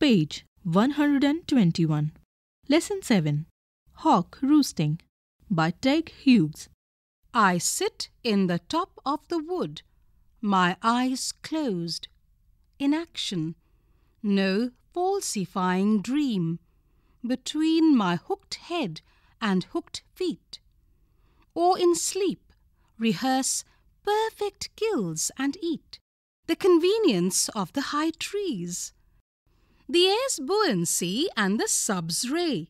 Page 121. Lesson 7. Hawk Roosting by Teg Hughes. I sit in the top of the wood, my eyes closed. Inaction, no falsifying dream, between my hooked head and hooked feet. Or in sleep, rehearse perfect gills and eat the convenience of the high trees the air's buoyancy and the sub's ray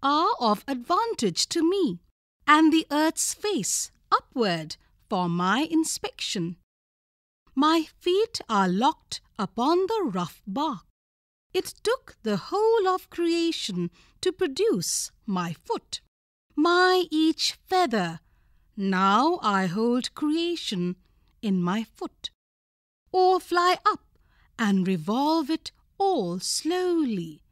are of advantage to me and the earth's face upward for my inspection. My feet are locked upon the rough bark. It took the whole of creation to produce my foot, my each feather. Now I hold creation in my foot. Or fly up and revolve it all slowly.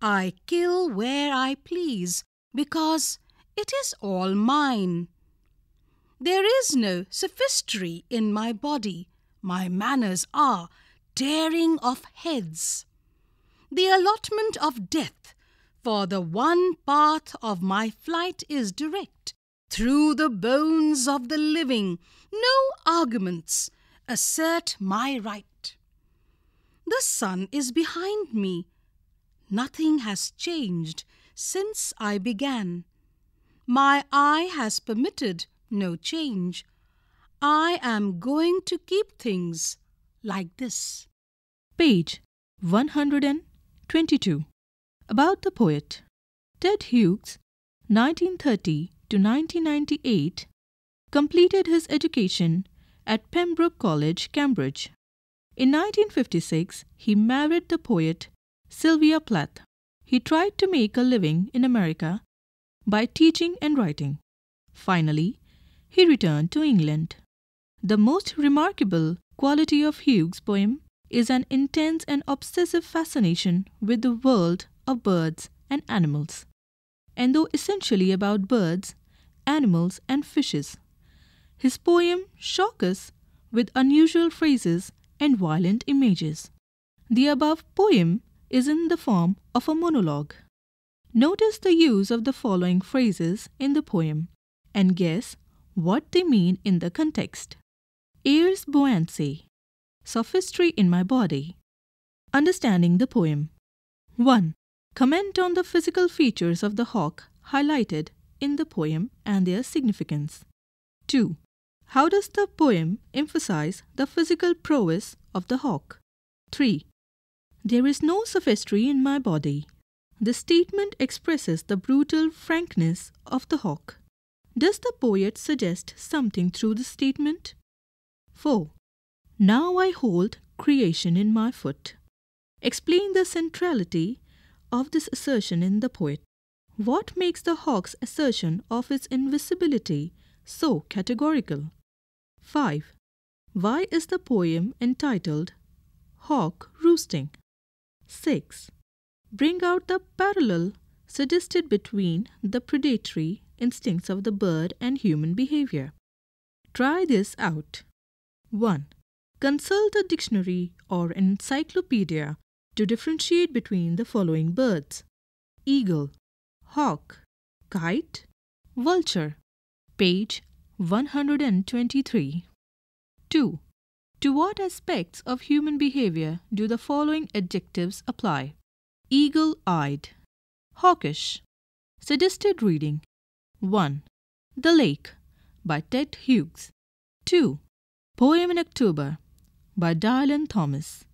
I kill where I please because it is all mine. There is no sophistry in my body. My manners are tearing of heads. The allotment of death for the one path of my flight is direct, through the bones of the living. No arguments assert my right. The sun is behind me. Nothing has changed since I began. My eye has permitted no change. I am going to keep things like this. Page 122. About the poet Ted Hughes, 1930 to 1998, completed his education at Pembroke College, Cambridge. In 1956, he married the poet Sylvia Plath. He tried to make a living in America by teaching and writing. Finally, he returned to England. The most remarkable quality of Hugh's poem is an intense and obsessive fascination with the world of birds and animals. And though essentially about birds, animals, and fishes, his poem shocks us with unusual phrases and violent images. The above poem is in the form of a monologue. Notice the use of the following phrases in the poem and guess what they mean in the context. Air's buoyancy, sophistry in my body. Understanding the poem. 1. Comment on the physical features of the hawk highlighted in the poem and their significance. 2. How does the poem emphasize the physical prowess of the hawk? 3. There is no sophistry in my body. The statement expresses the brutal frankness of the hawk. Does the poet suggest something through the statement? 4. Now I hold creation in my foot. Explain the centrality of this assertion in the poet. What makes the hawk's assertion of its invisibility so categorical? 5. Why is the poem entitled Hawk Roosting? 6. Bring out the parallel suggested between the predatory instincts of the bird and human behavior. Try this out. 1. Consult a dictionary or an encyclopedia to differentiate between the following birds eagle, hawk, kite, vulture, page, 123. 2. To what aspects of human behavior do the following adjectives apply? Eagle eyed, hawkish, suggested reading 1. The Lake by Ted Hughes, 2. Poem in October by Dylan Thomas.